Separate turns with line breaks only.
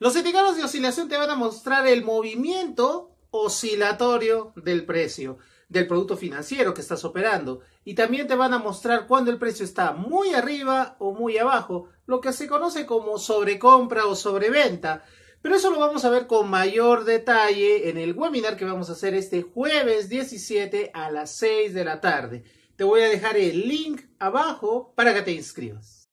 Los indicadores de oscilación te van a mostrar el movimiento oscilatorio del precio del producto financiero que estás operando y también te van a mostrar cuando el precio está muy arriba o muy abajo, lo que se conoce como sobrecompra o sobreventa. Pero eso lo vamos a ver con mayor detalle en el webinar que vamos a hacer este jueves 17 a las 6 de la tarde. Te voy a dejar el link abajo para que te inscribas.